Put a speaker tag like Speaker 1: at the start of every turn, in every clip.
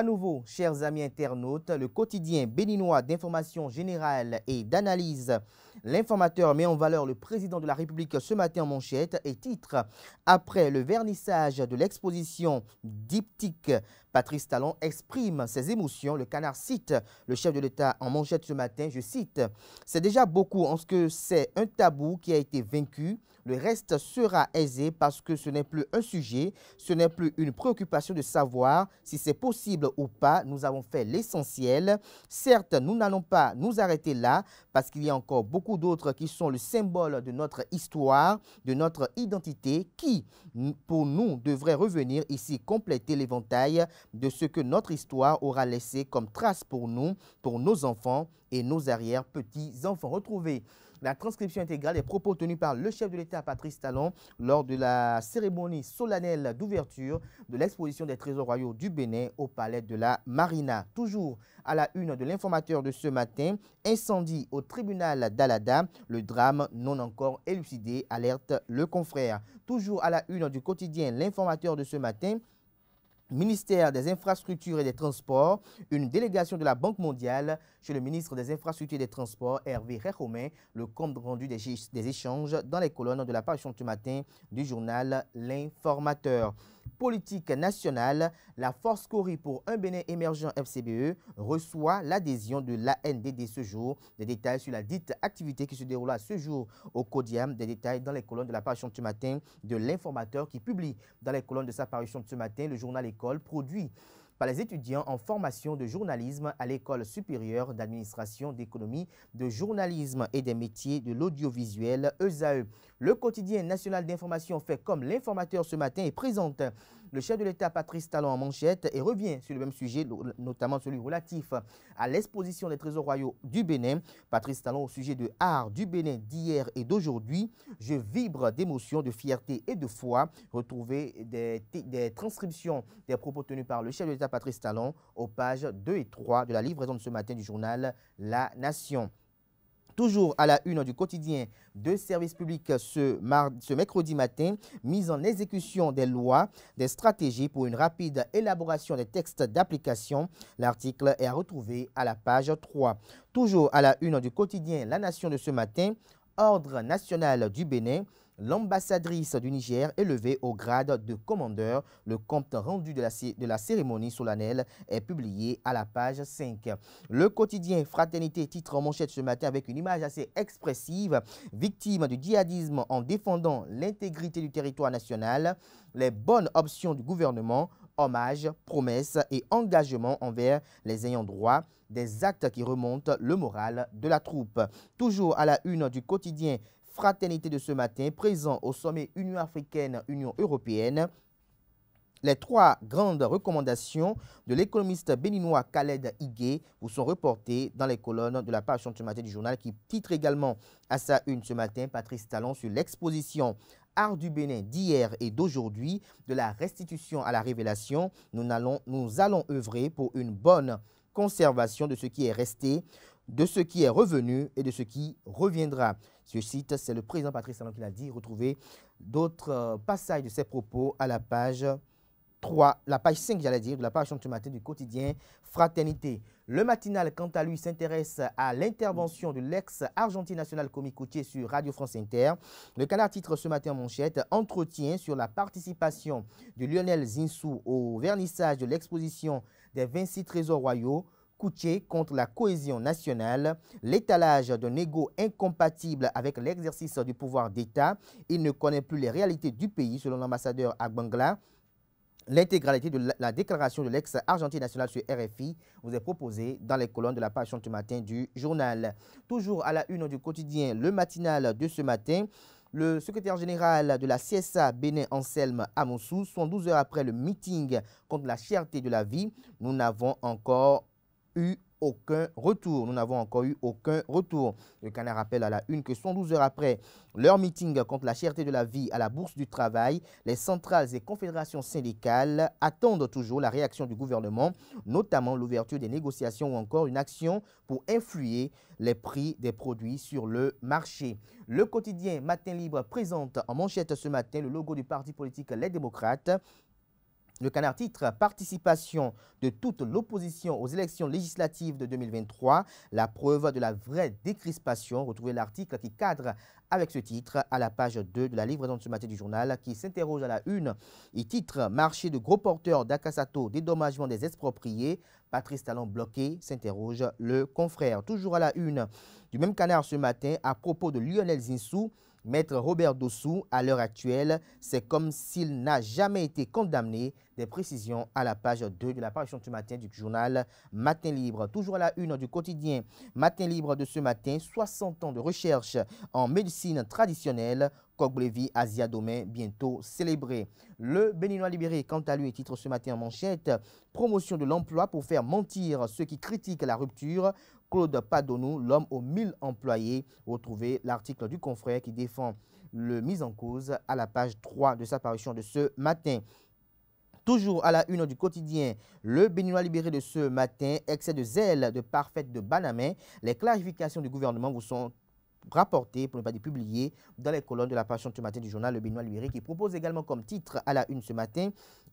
Speaker 1: À nouveau, chers amis internautes, le quotidien béninois d'information générale et d'analyse, l'informateur met en valeur le président de la République ce matin en manchette et titre Après le vernissage de l'exposition diptyque Patrice Talon exprime ses émotions. Le canard cite le chef de l'État en manchette ce matin, je cite, « C'est déjà beaucoup en ce que c'est un tabou qui a été vaincu. Le reste sera aisé parce que ce n'est plus un sujet, ce n'est plus une préoccupation de savoir si c'est possible ou pas. Nous avons fait l'essentiel. Certes, nous n'allons pas nous arrêter là parce qu'il y a encore beaucoup d'autres qui sont le symbole de notre histoire, de notre identité, qui, pour nous, devraient revenir ici compléter l'éventail de ce que notre histoire aura laissé comme trace pour nous, pour nos enfants et nos arrière-petits-enfants. Retrouvez la transcription intégrale des propos tenus par le chef de l'État, Patrice Talon, lors de la cérémonie solennelle d'ouverture de l'exposition des trésors royaux du Bénin au palais de la Marina. Toujours à la une de l'informateur de ce matin, incendie au tribunal d'Alada, le drame non encore élucidé, alerte le confrère. Toujours à la une du quotidien, l'informateur de ce matin, ministère des Infrastructures et des Transports, une délégation de la Banque mondiale chez le ministre des Infrastructures et des Transports, Hervé Réchomé, le compte rendu des, échanges dans les colonnes de la parution ce matin du journal L'Informateur politique nationale, la force Corée pour un Bénin émergent FCBE reçoit l'adhésion de l'ANDD ce jour. Des détails sur la dite activité qui se à ce jour au Codiam, des détails dans les colonnes de la parution de ce matin de l'informateur qui publie dans les colonnes de sa parution de ce matin le journal École produit par les étudiants en formation de journalisme à l'École supérieure d'administration d'économie, de journalisme et des métiers de l'audiovisuel ESAE. E. Le quotidien national d'information fait comme l'informateur ce matin est présente le chef de l'État, Patrice Talon, en manchette et revient sur le même sujet, notamment celui relatif à l'exposition des trésors royaux du Bénin. Patrice Talon au sujet de l'art du Bénin d'hier et d'aujourd'hui. Je vibre d'émotion, de fierté et de foi. Retrouvez des, des transcriptions des propos tenus par le chef de l'État, Patrice Talon, aux pages 2 et 3 de la livraison de ce matin du journal La Nation. Toujours à la une du quotidien de service public ce, ce mercredi matin, mise en exécution des lois, des stratégies pour une rapide élaboration des textes d'application. L'article est retrouvé à la page 3. Toujours à la une du quotidien La Nation de ce matin, Ordre national du Bénin, L'ambassadrice du Niger est levée au grade de commandeur. Le compte rendu de la, cérémonie solennelle est publié à la page 5. Le quotidien Fraternité titre en manchette ce matin avec une image assez expressive. Victime du djihadisme en défendant l'intégrité du territoire national, les bonnes options du gouvernement, hommage, promesses et engagements envers les ayants droit, des actes qui remontent le moral de la troupe. Toujours à la une du quotidien fraternité de ce matin, présent au sommet Union africaine-Union européenne, les trois grandes recommandations de l'économiste béninois Khaled Higué vous sont reportées dans les colonnes de la page de ce matin du journal qui titre également à sa une ce matin Patrice Talon sur l'exposition Art du Bénin d'hier et d'aujourd'hui, de la restitution à la révélation. Nous allons, nous allons œuvrer pour une bonne conservation de ce qui est resté de ce qui est revenu et de ce qui reviendra. Ce site, c'est le président Patrice Salon qui l'a dit. Retrouvez d'autres euh, passages de ses propos à la page 3, la page 5, j'allais dire, de la page de du matin du quotidien Fraternité. Le matinal, quant à lui, s'intéresse à l'intervention de l'ex-Argentine national Coutier sur Radio France Inter. Le Canal titre ce matin en manchette Entretien sur la participation de Lionel Zinsou au vernissage de l'exposition des 26 trésors royaux. Coutier contre la cohésion nationale, l'étalage d'un égo incompatible avec l'exercice du pouvoir d'État. Il ne connaît plus les réalités du pays, selon l'ambassadeur à Bangla. L'intégralité de la déclaration de l'ex-Argentine national sur RFI vous est proposée dans les colonnes de la page du matin du journal. Toujours à la une du quotidien, le matinal de ce matin, le secrétaire général de la CSA Bénin Anselme Amoussou, 12 heures après le meeting contre la cherté de la vie, nous n'avons encore aucun retour. Nous n'avons encore eu aucun retour. Le canard rappelle à la une que 112 heures après leur meeting contre la cherté de la vie à la Bourse du Travail, les centrales et confédérations syndicales attendent toujours la réaction du gouvernement, notamment l'ouverture des négociations ou encore une action pour influer les prix des produits sur le marché. Le quotidien Matin Libre présente en manchette ce matin le logo du parti politique Les Démocrates le canard titre Participation de toute l'opposition aux élections législatives de 2023, la preuve de la vraie décrispation. Retrouvez l'article qui cadre avec ce titre à la page 2 de la livraison de ce matin du journal qui s'interroge à la une. Et titre Marché de gros porteurs d'Akasato, dédommagement des expropriés. Patrice Talon bloqué, s'interroge le confrère. Toujours à la une du même canard ce matin à propos de Lionel Zinsou. Maître Robert Dossou, à l'heure actuelle, c'est comme s'il n'a jamais été condamné. Des précisions à la page 2 de la parution du matin du journal Matin Libre. Toujours à la une du quotidien Matin Libre de ce matin, 60 ans de recherche en médecine traditionnelle Koglevi Asia Domain, bientôt célébré. Le Béninois libéré, quant à lui, est titre ce matin en manchette Promotion de l'emploi pour faire mentir ceux qui critiquent la rupture. Claude Padonou, l'homme aux mille employés. Retrouvez l'article du confrère qui défend le mise en cause à la page 3 de sa parution de ce matin. Toujours à la une du quotidien, le Béninois libéré de ce matin, excès de zèle de parfaite de Banamé, les clarifications du gouvernement vous sont rapporté, pour ne pas dire publié, dans les colonnes de la page ce matin du journal Le Benoît Luiré, qui propose également comme titre à la une ce matin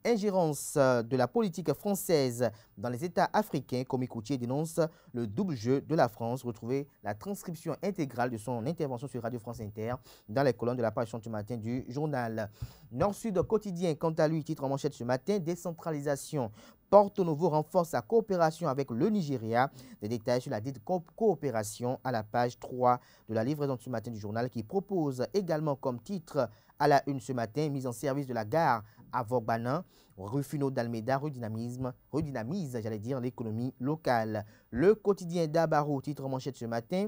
Speaker 1: Ingérence de la politique française dans les États africains. Comme Coutier dénonce le double jeu de la France. Retrouvez la transcription intégrale de son intervention sur Radio France Inter dans les colonnes de la page ce matin du journal. Nord-Sud quotidien, quant à lui, titre en manchette ce matin Décentralisation Porto nouveau renforce sa coopération avec le Nigeria. Des détails sur la dite coopération à la page 3 de la livraison de ce matin du journal qui propose également comme titre à la une ce matin mise en service de la gare à rue Rufino d'Almeida redynamisme, redynamise, j'allais dire, l'économie locale. Le quotidien d'Abaro, titre manchette ce matin,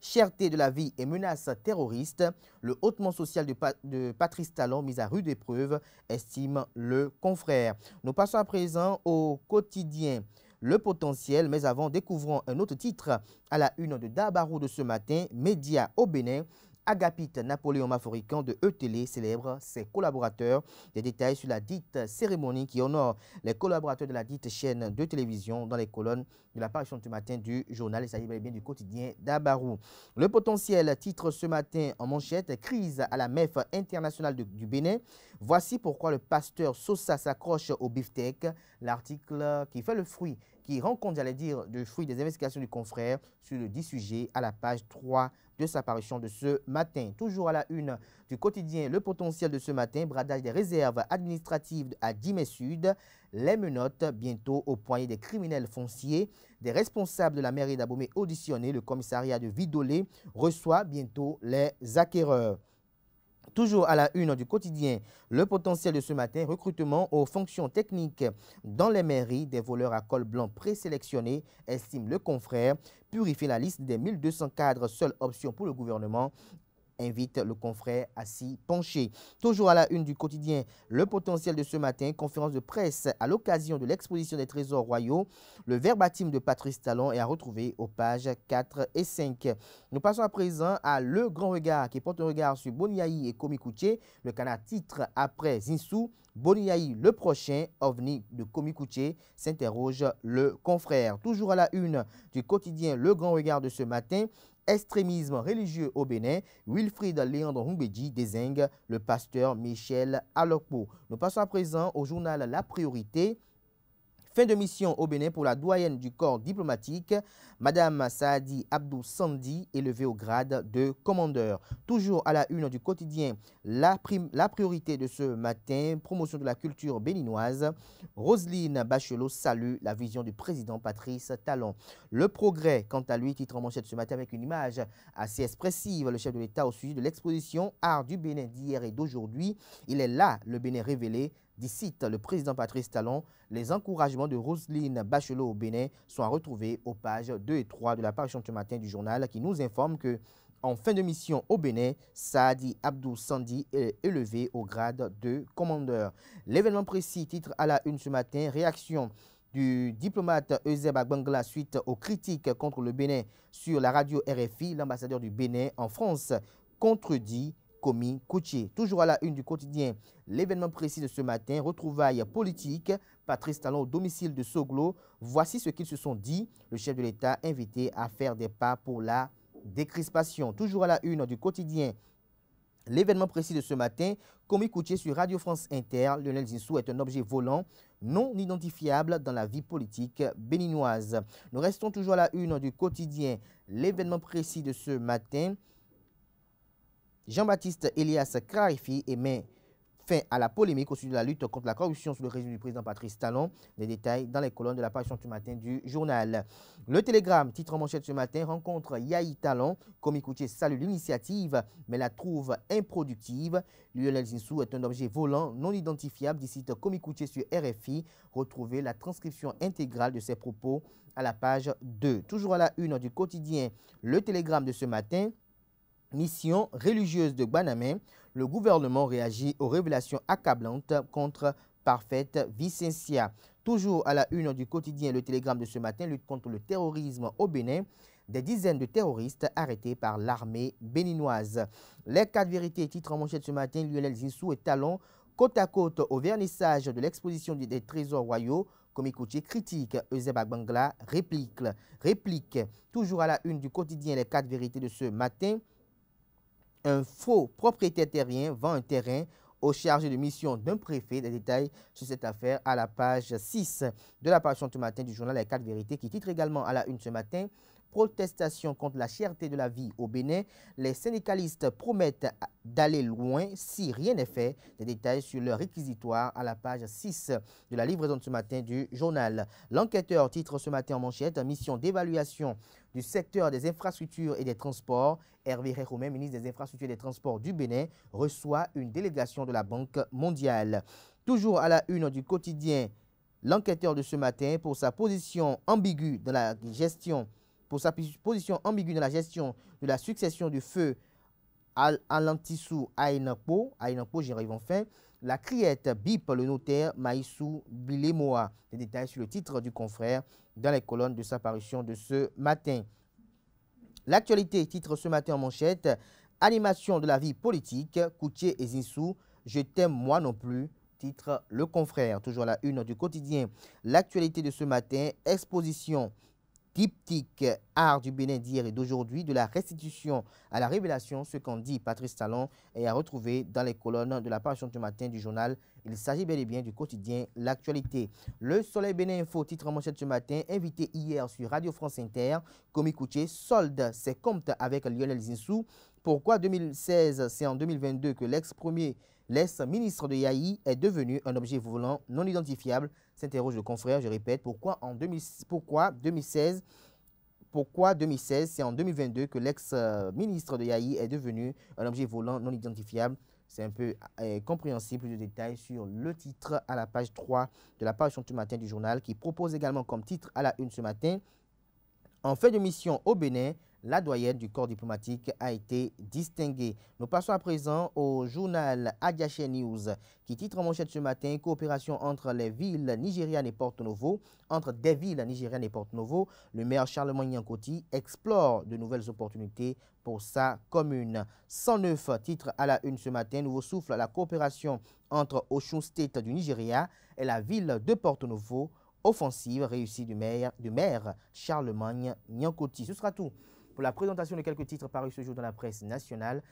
Speaker 1: Cherté de la vie et menace terroriste. le hautement social de, Patrice Talon mis à rude épreuve, estime le confrère. Nous passons à présent au quotidien le potentiel. Mais avant, découvrons un autre titre à la une de Dabarou de ce matin, Média au Bénin. Agapit Napoléon Maforican de E-Télé célèbre ses collaborateurs. Des détails sur la dite cérémonie qui honore les collaborateurs de la dite chaîne de télévision dans les colonnes de l'apparition du matin du journal. y est bien du quotidien d'Abarou. Le potentiel titre ce matin en manchette Crise à la MEF internationale du Bénin. Voici pourquoi le pasteur Sosa s'accroche au biftec, l'article qui fait le fruit qui rend compte, j'allais dire, du fruit des investigations du confrère sur le dit sujet à la page 3 de sa parution de ce matin. Toujours à la une du quotidien Le Potentiel de ce matin, bradage des réserves administratives à Dimé Sud, les menottes bientôt au poignet des criminels fonciers, des responsables de la mairie d'Abomey auditionnés, le commissariat de Vidolé reçoit bientôt les acquéreurs. Toujours à la une du quotidien, le potentiel de ce matin, recrutement aux fonctions techniques dans les mairies des voleurs à col blanc présélectionnés, estime le confrère. Purifier la liste des 1200 cadres, seule option pour le gouvernement invite le confrère à s'y pencher. Toujours à la une du quotidien, le potentiel de ce matin, conférence de presse à l'occasion de l'exposition des trésors royaux, le verbatim de Patrice Talon est à retrouver aux pages 4 et 5. Nous passons à présent à Le Grand Regard qui porte un regard sur Boniaï et Komikouche. le canard titre après Zinsou, Boniaï le prochain, OVNI de Komikouché, s'interroge le confrère. Toujours à la une du quotidien Le Grand Regard de ce matin, extrémisme religieux au Bénin, Wilfried Léandre Humbedi désigne le pasteur Michel Alokpo. Nous passons à présent au journal La Priorité. Fin de mission au Bénin pour la doyenne du corps diplomatique, Madame Saadi Abdou Sandi, élevée au grade de commandeur. Toujours à la une du quotidien, la, la priorité de ce matin, promotion de la culture béninoise. Roselyne Bachelot salue la vision du président Patrice Talon. Le progrès, quant à lui, titre en manchette ce matin avec une image assez expressive. Le chef de l'État au sujet de l'exposition Art du Bénin d'hier et d'aujourd'hui. Il est là, le Bénin révélé D'ici, le président Patrice Talon, les encouragements de Roselyne Bachelot au Bénin sont retrouvés aux pages 2 et 3 de la page ce matin du journal qui nous informe que en fin de mission au Bénin, Saadi Abdou Sandi est élevé au grade de commandeur. L'événement précis titre à la une ce matin, réaction du diplomate Euseb Agbangla suite aux critiques contre le Bénin sur la radio RFI, l'ambassadeur du Bénin en France contredit Comi Coutier. Toujours à la une du quotidien, l'événement précis de ce matin, retrouvailles politiques, Patrice Talon au domicile de Soglo. Voici ce qu'ils se sont dit, le chef de l'État invité à faire des pas pour la décrispation. Toujours à la une du quotidien, l'événement précis de ce matin, Comi Koutier sur Radio France Inter, Lionel Zinsou est un objet volant non identifiable dans la vie politique béninoise. Nous restons toujours à la une du quotidien, l'événement précis de ce matin, Jean-Baptiste Elias clarifie et met fin à la polémique au sujet de la lutte contre la corruption sous le régime du président Patrice Talon. Les détails dans les colonnes de la page du matin du journal. Le Télégramme, titre en manchette ce matin, rencontre Yahi Talon. Coutier salue l'initiative, mais la trouve improductive. Lionel Zinsou est un objet volant non identifiable D'ici site Coutier sur RFI. Retrouvez la transcription intégrale de ses propos à la page 2. Toujours à la une du quotidien, le Télégramme de ce matin mission religieuse de Guanamé, le gouvernement réagit aux révélations accablantes contre Parfaite Vicencia. Toujours à la une du quotidien Le Télégramme de ce matin lutte contre le terrorisme au Bénin. Des dizaines de terroristes arrêtés par l'armée béninoise. Les quatre vérités titre en manchette ce matin, Lionel Zinsou et Talon côte à côte au vernissage de l'exposition des trésors royaux, Comme écoutier critique, Euseb Bangla réplique, réplique. Toujours à la une du quotidien Les quatre vérités de ce matin, un faux propriétaire terrien vend un terrain au chargé de mission d'un préfet. Des détails sur cette affaire à la page 6 de la page ce matin du journal Les Quatre vérités qui titre également à la une ce matin protestation contre la cherté de la vie au Bénin, les syndicalistes promettent d'aller loin si rien n'est fait. Des détails sur leur réquisitoire à la page 6 de la livraison de ce matin du journal. L'enquêteur titre ce matin en manchette « Mission d'évaluation du secteur des infrastructures et des transports. Hervé Réromain, ministre des infrastructures et des transports du Bénin, reçoit une délégation de la Banque mondiale. Toujours à la une du quotidien, l'enquêteur de ce matin pour sa position ambiguë dans la gestion pour sa position ambiguë dans la gestion de la succession du feu à l'antissou Aïnakpo, Aïnakpo, j'y arrive enfin, la criette bip le notaire Maïsou Bilemoa. Des détails sur le titre du confrère dans les colonnes de sa parution de ce matin. L'actualité titre ce matin en manchette Animation de la vie politique, Coutier et Zinsou, je t'aime moi non plus, titre Le Confrère, toujours la une du quotidien. L'actualité de ce matin, exposition diptyque Art du Bénin d'hier et d'aujourd'hui, de la restitution à la révélation, ce qu'en dit Patrice Talon et à retrouver dans les colonnes de la page du matin du journal. Il s'agit bel et bien du quotidien L'actualité. Le Soleil Bénin Info, titre en manchette ce matin, invité hier sur Radio France Inter, comme Coutier solde ses comptes avec Lionel Zinsou. Pourquoi 2016 C'est en 2022 que l'ex-premier l'ex-ministre de Yahi est devenu un objet volant non identifiable, s'interroge le confrère, je répète, pourquoi en pourquoi 2016 pourquoi 2016, c'est en 2022 que l'ex-ministre de Yahi est devenu un objet volant non identifiable c'est un peu euh, compréhensible. Plus de détails sur le titre à la page 3 de la page du matin du journal qui propose également comme titre à la une ce matin. En fait de mission au Bénin, la doyenne du corps diplomatique a été distinguée. Nous passons à présent au journal Agence News qui titre en manchette ce matin « Coopération entre les villes nigériennes et Porto Novo ». Entre des villes nigériennes et Porto Novo, le maire Charlemagne coty explore de nouvelles opportunités pour sa commune. 109 titres à la une ce matin. Nouveau souffle à la coopération entre Oshun State du Nigeria et la ville de Porto Novo. Offensive réussie du maire, du maire Charlemagne Nyankoti. Ce sera tout pour la présentation de quelques titres parus ce jour dans la presse nationale.